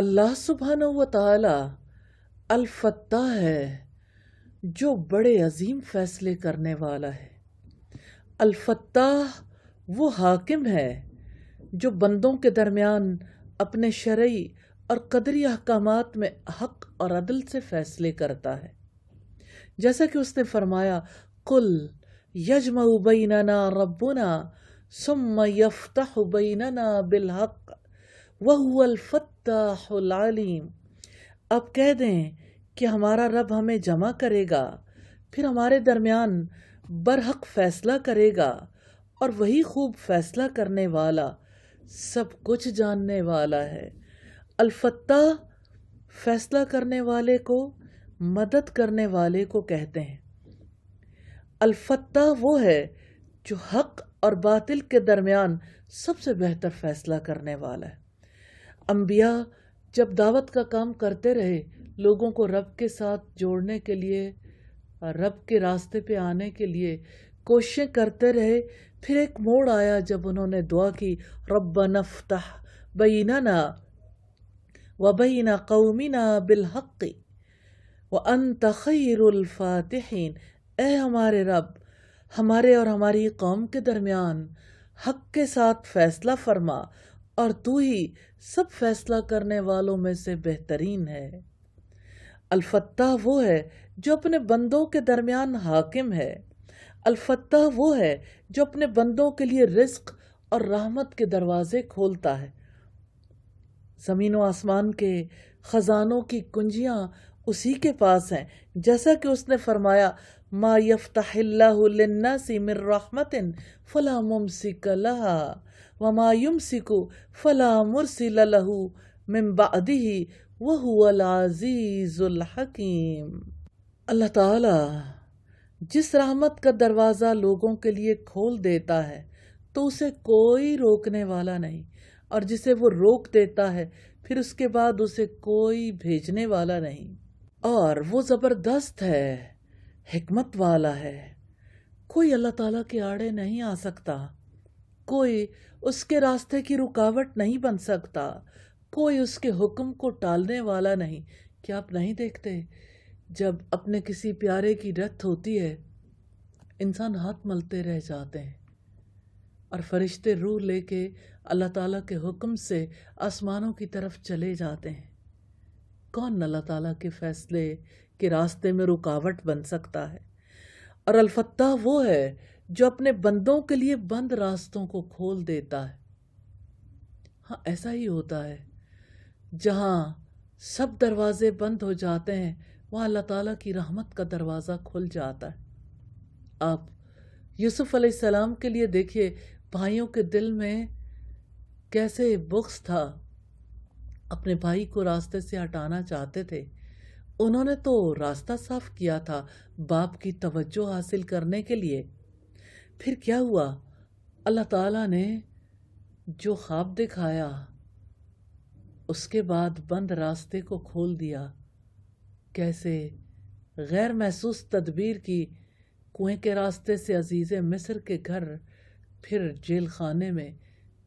अल्लाह सुबहान व अलफ़त्ता है जो बड़े अजीम फ़ैसले करने वाला है अलफ़त्ता वो हाकिम है जो बंदों के दरमियान अपने शरय और कदरी अहकाम में हक और अदल से फ़ैसले करता है जैसा कि उसने फरमाया कुल यजमा उबैनाना रबुना सुम यफ्ता उबैनाना बिलहक़ वहुअलफ़ताम अब कह दें कि हमारा रब हमें जमा करेगा फिर हमारे दरमियान बरहक फ़ैसला करेगा और वही खूब फ़ैसला करने वाला सब कुछ जानने वाला है अलफत् फ़ैसला करने वाले को मदद करने वाले को कहते हैं अलफत् वो है जो हक़ और बातिल के दरमियान सबसे बेहतर फ़ैसला करने वाला है अम्बिया जब दावत का काम करते रहे लोगों को रब के साथ जोड़ने के लिए रब के रास्ते पे आने के लिए कोशिशें करते रहे फिर एक मोड़ आया जब उन्होंने दुआ की रब नफ्तः बीना कौमी ना बिलहक़ व अन तखैरफातहन ए हमारे रब हमारे और हमारी कौम के दरमियान हक के साथ फैसला फरमा और तू ही सब फैसला करने वालों में से बेहतरीन है अलफत्ता वो है जो अपने बंदों के दरमियान हाकिम है अलफत्ता वो है जो अपने बंदों के लिए रिस्क और रहमत के दरवाजे खोलता है ज़मीन व आसमान के ख़जानों की कुंजियाँ उसी के पास हैं जैसा कि उसने फरमाया मा यफ्तासी मिर रहमतिन फ़ला मुमसिक वमायुम सिको फ़ला मुरसिल लहू मिम्बादी हकीम अल्लाह ताला जिस रहमत का दरवाज़ा लोगों के लिए खोल देता है तो उसे कोई रोकने वाला नहीं और जिसे वो रोक देता है फिर उसके बाद उसे कोई भेजने वाला नहीं और वो ज़बरदस्त है हमत वाला है कोई अल्लाह ताला के आड़े नहीं आ सकता कोई उसके रास्ते की रुकावट नहीं बन सकता कोई उसके हुक्म को टालने वाला नहीं क्या आप नहीं देखते जब अपने किसी प्यारे की रथ होती है इंसान हाथ मलते रह जाते हैं और फरिश्ते रूह लेके अल्लाह ताला के हुक्म से आसमानों की तरफ चले जाते हैं कौन अल्लाह ताला के फैसले के रास्ते में रुकावट बन सकता है और अलफत्ता वो है जो अपने बंदों के लिए बंद रास्तों को खोल देता है हाँ ऐसा ही होता है जहाँ सब दरवाजे बंद हो जाते हैं वहाँ अल्लाह ताला की रहमत का दरवाज़ा खुल जाता है आप यूसुफ सलाम के लिए देखिए भाइयों के दिल में कैसे बुक्स था अपने भाई को रास्ते से हटाना चाहते थे उन्होंने तो रास्ता साफ किया था बाप की तवज्जो हासिल करने के लिए फिर क्या हुआ अल्लाह ताला ने जो ख्वाब दिखाया उसके बाद बंद रास्ते को खोल दिया कैसे गैर महसूस तदबीर की कुएं के रास्ते से अजीज़ मिस्र के घर फिर जेल खाने में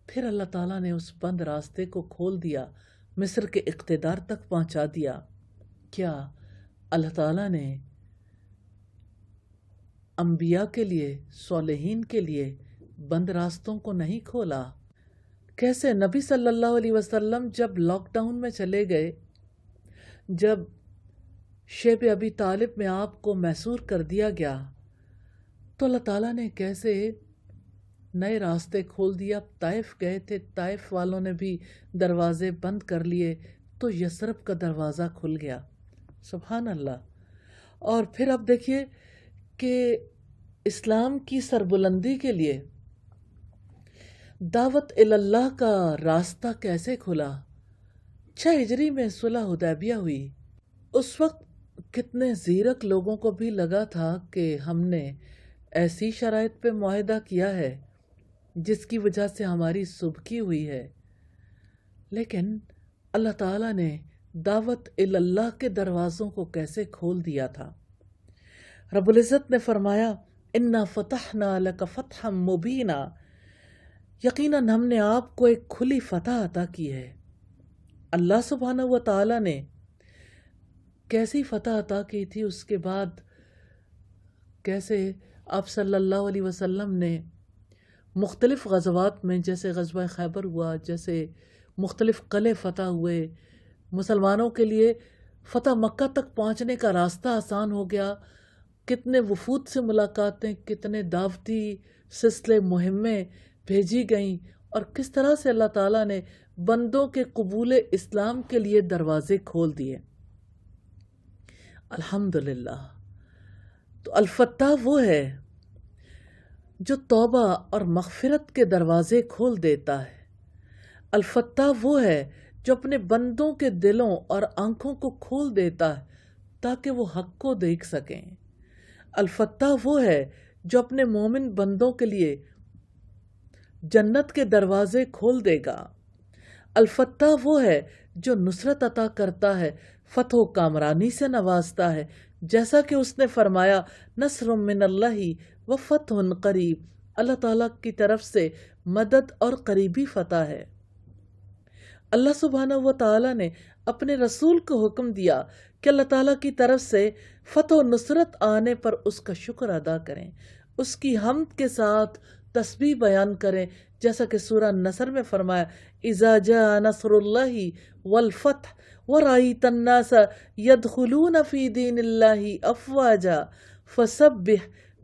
फिर अल्लाह ताला ने उस बंद रास्ते को खोल दिया मिस्र के इकतदार तक पहुंचा दिया क्या अल्लाह ताला ने अम्बिया के लिए सोलहीन के लिए बंद रास्तों को नहीं खोला कैसे नबी सल्लल्लाहु अलैहि वसल्लम जब लॉकडाउन में चले गए जब शेब अबी तालिब में आपको मैसूर कर दिया गया तो अल्लाह ताला ने कैसे नए रास्ते खोल दिया आप ताइफ गए थे ताइफ वालों ने भी दरवाज़े बंद कर लिए तो यसरफ का दरवाज़ा खुल गया सुबहान अल्लाह और फिर अब देखिए कि इस्लाम की सरबुलंदी के लिए दावत अल्लाह का रास्ता कैसे खुला छह हिजरी में सुलह उदैबिया हुई उस वक्त कितने ज़ीरक लोगों को भी लगा था कि हमने ऐसी शराइ पे माहिदा किया है जिसकी वजह से हमारी सुबकी हुई है लेकिन अल्लाह ताला ने दावत अल्लाह के दरवाज़ों को कैसे खोल दिया था रबुल्ज़त ने फरमाया इन्ना फ़तहना लक फ़तह मुबीना यकीनन हमने आपको एक खुली फ़तह अता की है अल्लाह सुबहाना व ताली ने कैसी फ़तह अता की थी उसके बाद कैसे आप सल्लल्लाहु अलैहि वसल्लम ने मुख्तलिफ़ गजवात में जैसे गजवा खैबर हुआ जैसे मुख्तलिफ़ कले फ़तह हुए मुसलमानों के लिए फ़तह मक्का तक पहुँचने का रास्ता आसान हो गया कितने वफूद से मुलाकातें कितने दावती सिलसिले मुहिमें भेजी गईं और किस तरह से अल्लाह ताला ने बंदों के कबूल इस्लाम के लिए दरवाजे खोल दिए अल्हम्दुलिल्लाह तो अलफत्ता वो है जो तौबा और मगफिरत के दरवाजे खोल देता है अलफत्ता वो है जो अपने बंदों के दिलों और आंखों को खोल देता है ताकि वो हक को देख सकें अलफत्ता वो है जो अपने मोमिन बंदों के लिए जन्नत के दरवाजे खोल देगा अलफत्ता वो है जो नुसरत अता करता है फतह कामरानी से नवाजता है जैसा कि उसने फरमाया नसर मिन व फतह करीब अल्लाह ताला की तरफ से मदद और करीबी फतह है अल्लाह सुबहाना व ताला ने अपने रसूल को हुक्म दिया कि अल्लाह ताला की तरफ से फ़तह नुसरत आने पर उसका शुक्र अदा करें उसकी हमद के साथ तस्बी बयान करें जैसा कि सूरा नसर में फरमाया इजाजा नसरुल्लाही वलफ़त व राई तन्नासा यदखलून फ़ी दीन अफवाजा फसब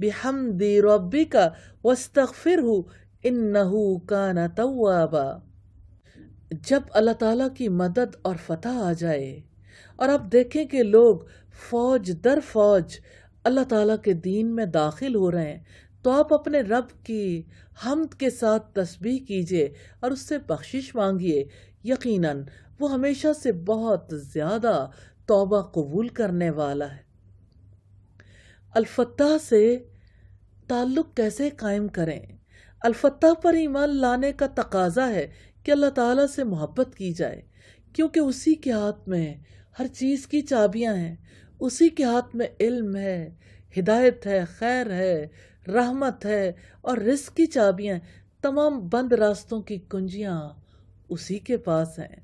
बिहमदी रब्बिका वस्तफ़िर इन्नहू काना तवाबा जब अल्लाह ताला की मदद और फतह आ जाए और आप देखें कि लोग फौज दर फौज अल्लाह ताला के दीन में दाखिल हो रहे हैं तो आप अपने रब की हमद के साथ तस्बीह कीजिए और उससे बख्शिश मांगिए यकीनन वो हमेशा से बहुत ज़्यादा तौबा कबूल करने वाला है अलफत्ता से ताल्लुक़ कैसे कायम करें अलफत्ता पर ईमान लाने का तकाजा है कि अल्लाह ताला से मोहब्बत की जाए क्योंकि उसी के हाथ में हर चीज़ की चाबियां हैं उसी के हाथ में इल्म है हिदायत है खैर है रहमत है और रिस्क की चाबियां तमाम बंद रास्तों की कुंजियां उसी के पास हैं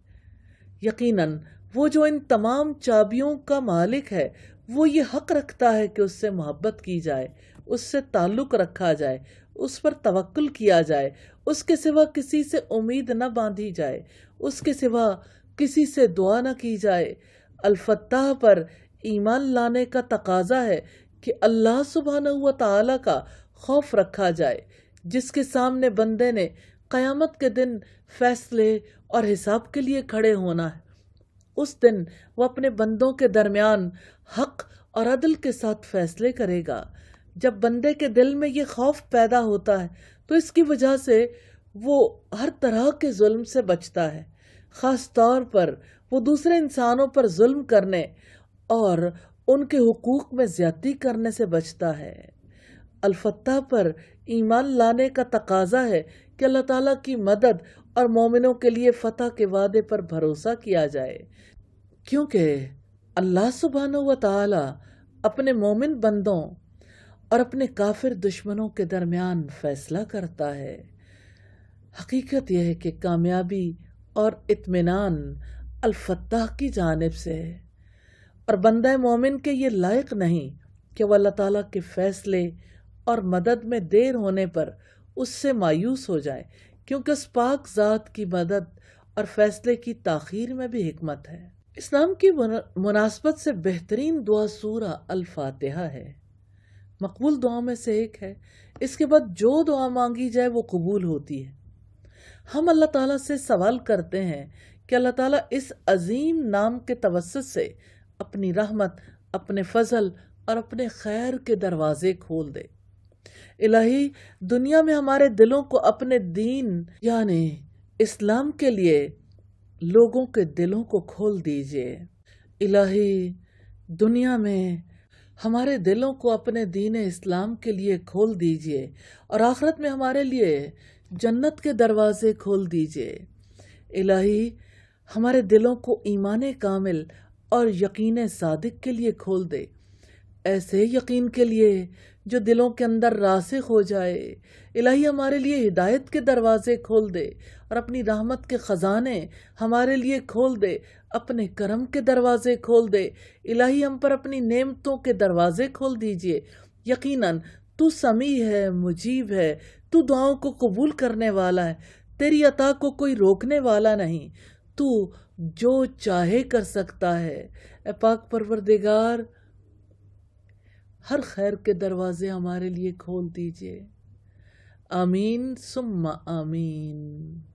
यकीनन वो जो इन तमाम चाबियों का मालिक है वो ये हक रखता है कि उससे मोहब्बत की जाए उससे ताल्लुक़ रखा जाए उस पर तवक्ल किया जाए उसके सिवा किसी से उम्मीद न बांधी जाए उसके सिवा किसी से दुआ न की जाए अलफ़तह पर ईमान लाने का तकाजा है कि अल्लाह सुबहाना हुआ का खौफ रखा जाए जिसके सामने बंदे ने क़यामत के दिन फैसले और हिसाब के लिए खड़े होना है उस दिन वह अपने बंदों के दरमियान हक और अदल के साथ फैसले करेगा जब बंदे के दिल में ये खौफ पैदा होता है तो इसकी वजह से वो हर तरह के जुल्म से बचता है ख़ास तौर पर वो दूसरे इंसानों पर जुल्म करने और उनके हकूक़ में ज़्यादती करने से बचता है अलफत्ता पर ईमान लाने का तकाजा है कि अल्लाह ताला की मदद और मोमिनों के लिए फ़तह के वादे पर भरोसा किया जाए क्योंकि अल्लाह सुबहान व ताला अपने मोमिन बंदों और अपने काफिर दुश्मनों के दरमियान फ़ैसला करता है हकीकत यह है कि कामयाबी और इत्मीनान अलफत्ताह की जानब से है और बंद मोमिन के ये लायक नहीं कि वह अल्लाह ताली के फ़ैसले और मदद में देर होने पर उससे मायूस हो जाए क्योंकि उस पाक ज़ात की मदद और फ़ैसले की तखीर में भी हमत है इस्लाम की मुनासबत से बेहतरीन दुआ सूरा अलफातहा है मकबूल दुआ में से एक है इसके बाद जो दुआ मांगी जाए वो कबूल होती है हम अल्लाह ताला से सवाल करते हैं कि अल्लाह ताला इस अजीम नाम के तवसत से अपनी रहमत अपने फजल और अपने खैर के दरवाजे खोल दे इलाही दुनिया में हमारे दिलों को अपने दीन यानी इस्लाम के लिए लोगों के दिलों को खोल दीजिए इलाही दुनिया में हमारे दिलों को अपने दीन इस्लाम के लिए खोल दीजिए और आखरत में हमारे लिए जन्नत के दरवाजे खोल दीजिए इलाही हमारे दिलों को ईमान कामिल और यकीन सादिक के लिए खोल दे ऐसे यकीन के लिए जो दिलों के अंदर रासिक हो जाए इलाही हमारे लिए हिदायत के दरवाज़े खोल दे और अपनी रहमत के ख़जाने हमारे लिए खोल दे अपने करम के दरवाज़े खोल दे इलाही हम पर अपनी नेमतों के दरवाज़े खोल दीजिए यकीनन तू समी है मुजीब है तू दुआओं को कबूल करने वाला है तेरी अता को कोई रोकने वाला नहीं तू जो चाहे कर सकता है ए पाक परवरदिगार हर खैर के दरवाजे हमारे लिए खोल दीजिए आमीन सुम्मा आमीन